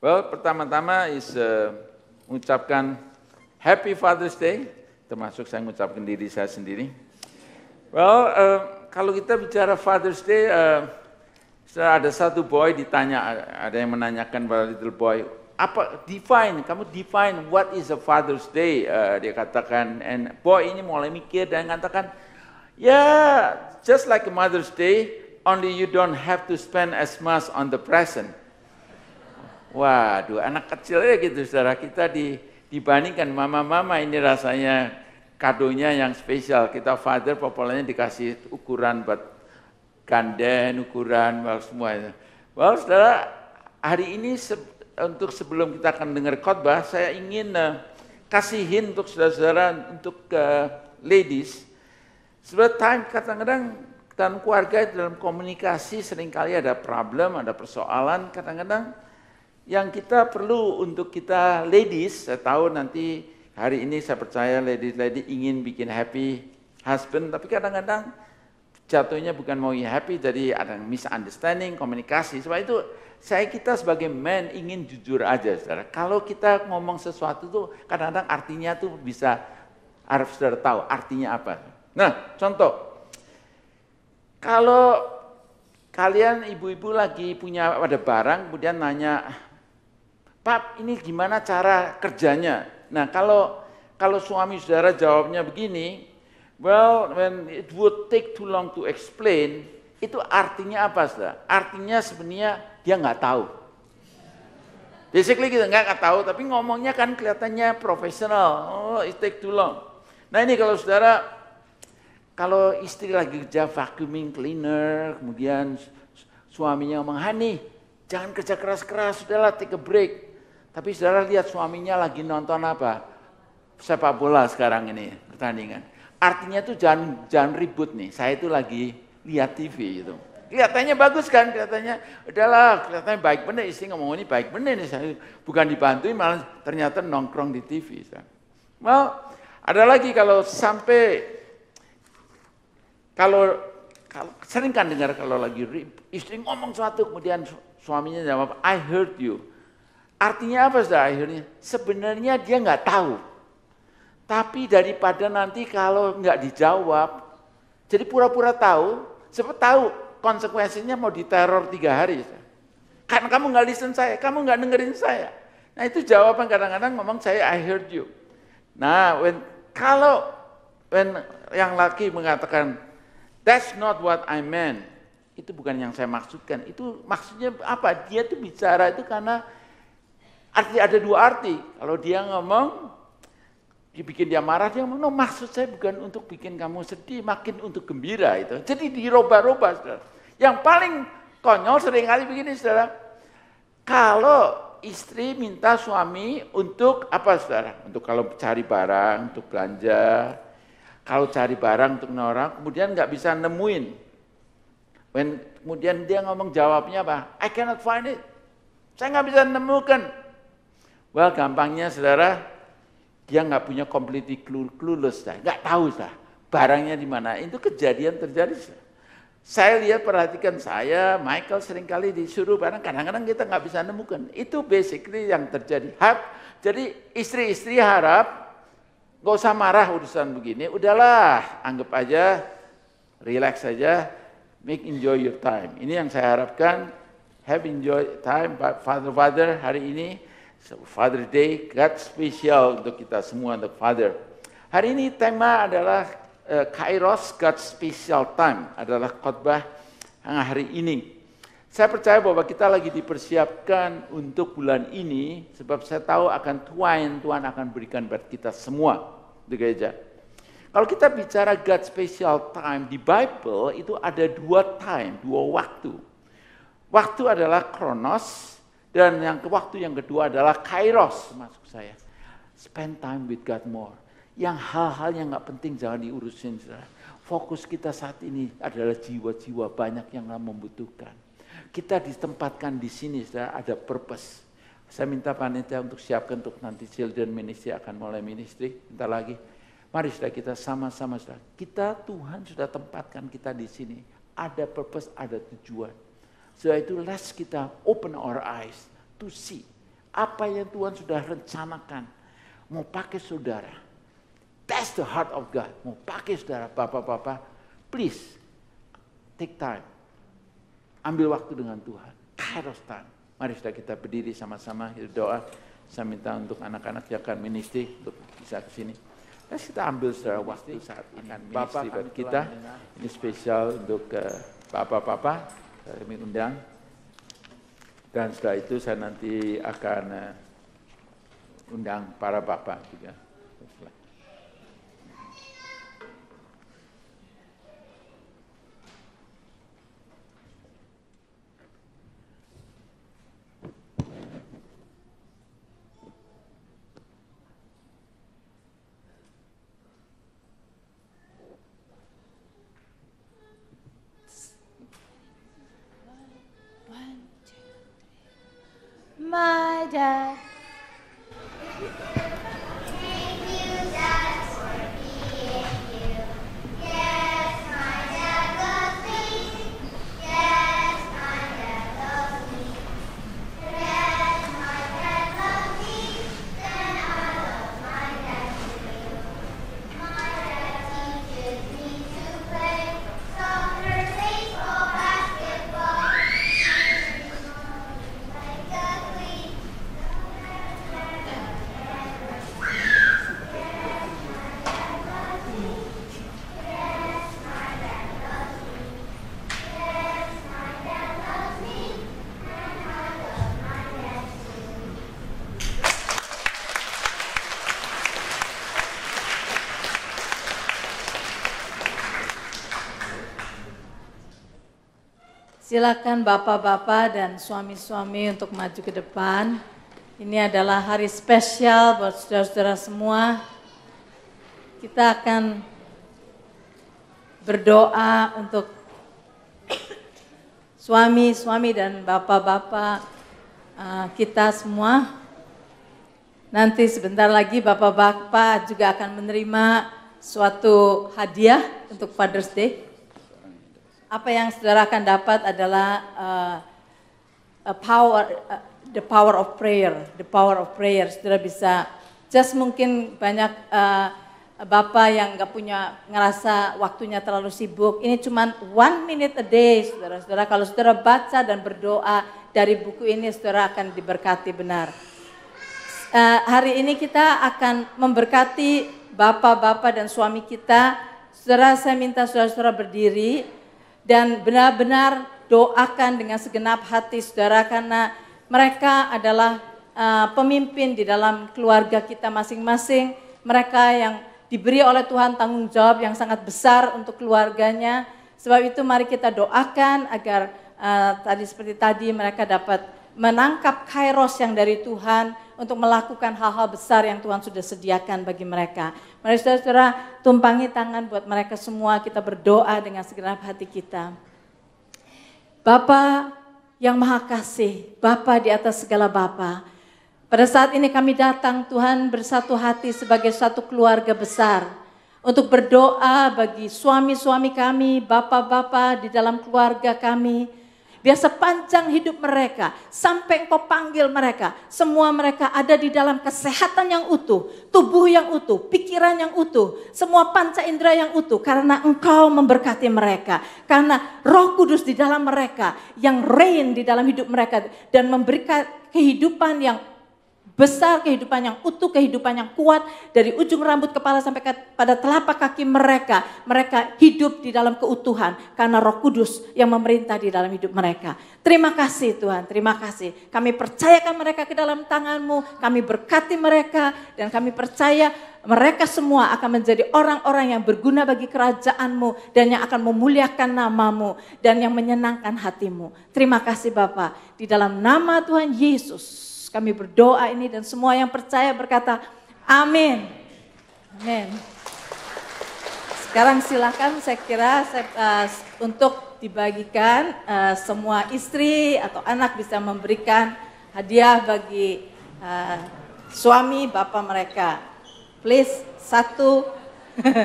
Well, pertama-tama is uh, mengucapkan Happy Father's Day, termasuk saya mengucapkan diri saya sendiri. Well, uh, kalau kita bicara Father's Day, uh, ada satu boy ditanya, ada yang menanyakan pada little boy, apa define kamu define what is a Father's Day uh, dia katakan and boy ini mulai mikir dan katakan ya yeah, just like a Mother's Day only you don't have to spend as much on the present Waduh, anak kecil ya gitu saudara kita di, dibandingkan mama-mama ini rasanya kadonya yang spesial. Kita father populernya dikasih ukuran buat ganden, ukuran, semua semuanya. Well, saudara, hari ini se untuk sebelum kita akan dengar khotbah, saya ingin uh, kasihin untuk saudara-saudara, untuk uh, ladies. sebab time kadang-kadang dalam keluarga, dalam komunikasi seringkali ada problem, ada persoalan, kadang-kadang yang kita perlu untuk kita ladies, saya tahu nanti hari ini saya percaya ladies-ladies ingin bikin happy husband, tapi kadang-kadang jatuhnya bukan mau happy, jadi ada misunderstanding, komunikasi. Sebab itu saya kita sebagai man ingin jujur aja, saudara. Kalau kita ngomong sesuatu tuh kadang-kadang artinya tuh bisa harus saudara tahu artinya apa. Nah, contoh, kalau kalian ibu-ibu lagi punya ada barang, kemudian nanya Pak, ini gimana cara kerjanya? Nah, kalau kalau suami saudara jawabnya begini, well, when it would take too long to explain, itu artinya apa, saudara? Artinya sebenarnya dia nggak tahu. Basically kita gitu, nggak tahu, tapi ngomongnya kan kelihatannya profesional. Oh, it take too long. Nah ini kalau saudara, kalau istri lagi kerja vacuuming cleaner, kemudian suaminya ngomong, Hani, jangan kerja keras-keras, sudahlah take a break. Tapi saudara lihat suaminya lagi nonton apa? Sepak bola sekarang ini pertandingan. Artinya tuh jangan jangan ribut nih. Saya itu lagi lihat TV gitu. Kelihatannya bagus kan, kelihatannya adalah kelihatannya baik benar istri ngomong ini baik benar nih saya bukan dibantuin malah ternyata nongkrong di TV. Well, ada lagi kalau sampai kalau kalau sering kan dengar kalau lagi istri ngomong suatu kemudian suaminya jawab I heard you Artinya apa sudah akhirnya? Sebenarnya dia nggak tahu. Tapi daripada nanti kalau nggak dijawab, jadi pura-pura tahu, sebab tahu konsekuensinya mau diteror tiga hari. Karena kamu nggak listen saya, kamu nggak dengerin saya. Nah itu jawaban kadang-kadang ngomong saya I heard you. Nah when, kalau when yang laki mengatakan that's not what I meant, itu bukan yang saya maksudkan. Itu maksudnya apa? Dia tuh bicara itu karena Arti ada dua arti. Kalau dia ngomong, dibikin dia marah, dia ngomong, no maksud saya bukan untuk bikin kamu sedih, makin untuk gembira itu. Jadi diroba-roba, saudara. Yang paling konyol seringkali begini, saudara. Kalau istri minta suami untuk apa, saudara? Untuk kalau cari barang, untuk belanja, kalau cari barang untuk orang, kemudian nggak bisa nemuin. When, kemudian dia ngomong jawabnya apa? I cannot find it. Saya nggak bisa nemukan. Well, gampangnya saudara, dia nggak punya completely clueless, dah. nggak tahu dah barangnya di mana. Itu kejadian terjadi. Saudara. Saya lihat perhatikan saya, Michael seringkali disuruh barang, kadang-kadang kita nggak bisa nemukan. Itu basically yang terjadi. Harap, jadi istri-istri harap nggak usah marah urusan begini, udahlah anggap aja, relax saja, make enjoy your time. Ini yang saya harapkan, have enjoy time, father-father hari ini So, Father Day, God special untuk kita semua, untuk Father. Hari ini tema adalah uh, Kairos, God Special Time, adalah khotbah hari ini. Saya percaya bahwa kita lagi dipersiapkan untuk bulan ini, sebab saya tahu akan Tuhan, Tuhan akan berikan buat kita semua di gereja. Kalau kita bicara God special time di Bible itu ada dua time, dua waktu. Waktu adalah kronos, dan yang ke waktu yang kedua adalah kairos masuk saya. Spend time with God more. Yang hal-hal yang nggak penting jangan diurusin. Saudara. Fokus kita saat ini adalah jiwa-jiwa banyak yang membutuhkan. Kita ditempatkan di sini, saudara, ada purpose. Saya minta panitia untuk siapkan untuk nanti children ministry akan mulai ministry, bentar lagi. Mari sudah kita sama-sama sudah. Kita Tuhan sudah tempatkan kita di sini. Ada purpose, ada tujuan. Setelah itu let's kita open our eyes to see apa yang Tuhan sudah rencanakan mau pakai saudara. test the heart of God. Mau pakai saudara, bapak-bapak, please take time. Ambil waktu dengan Tuhan. Kairos time. Mari sudah kita berdiri sama-sama doa. Saya minta untuk anak-anak yang akan ministry untuk bisa ke sini. Let's kita ambil saudara waktu saat ini. Bapak kita ini spesial untuk eh, bapak-bapak. Uh, kami undang. Dan setelah itu saya nanti akan eh, undang para bapak juga. Dad. Silakan bapak-bapak dan suami-suami untuk maju ke depan. Ini adalah hari spesial buat saudara-saudara semua. Kita akan berdoa untuk suami-suami dan bapak-bapak uh, kita semua. Nanti sebentar lagi bapak-bapak juga akan menerima suatu hadiah untuk Father's Day apa yang saudara akan dapat adalah uh, a power, uh, the power of prayer, the power of prayer. Saudara bisa, just mungkin banyak uh, bapak yang nggak punya ngerasa waktunya terlalu sibuk. Ini cuma one minute a day, saudara-saudara. Kalau saudara baca dan berdoa dari buku ini, saudara akan diberkati benar. Uh, hari ini kita akan memberkati bapak-bapak dan suami kita. Saudara, saya minta saudara-saudara berdiri dan benar-benar doakan dengan segenap hati saudara karena mereka adalah uh, pemimpin di dalam keluarga kita masing-masing, mereka yang diberi oleh Tuhan tanggung jawab yang sangat besar untuk keluarganya. Sebab itu mari kita doakan agar uh, tadi seperti tadi mereka dapat menangkap kairos yang dari Tuhan untuk melakukan hal-hal besar yang Tuhan sudah sediakan bagi mereka. Mari saudara-saudara tumpangi tangan buat mereka semua, kita berdoa dengan segenap hati kita. Bapa yang maha kasih, Bapa di atas segala Bapa, pada saat ini kami datang Tuhan bersatu hati sebagai satu keluarga besar untuk berdoa bagi suami-suami kami, bapak-bapak di dalam keluarga kami, Biar sepanjang hidup mereka, sampai engkau panggil mereka, semua mereka ada di dalam kesehatan yang utuh, tubuh yang utuh, pikiran yang utuh, semua panca indera yang utuh. Karena engkau memberkati mereka, karena roh kudus di dalam mereka yang reign di dalam hidup mereka dan memberikan kehidupan yang besar kehidupan yang utuh, kehidupan yang kuat dari ujung rambut kepala sampai pada telapak kaki mereka. Mereka hidup di dalam keutuhan karena Roh Kudus yang memerintah di dalam hidup mereka. Terima kasih Tuhan, terima kasih. Kami percayakan mereka ke dalam tanganmu, kami berkati mereka dan kami percaya mereka semua akan menjadi orang-orang yang berguna bagi kerajaanmu dan yang akan memuliakan namamu dan yang menyenangkan hatimu. Terima kasih Bapak, di dalam nama Tuhan Yesus kami berdoa ini dan semua yang percaya berkata amin. Amin. Sekarang silakan saya kira saya, uh, untuk dibagikan uh, semua istri atau anak bisa memberikan hadiah bagi uh, suami bapak mereka. Please satu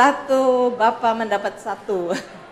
satu bapak mendapat satu.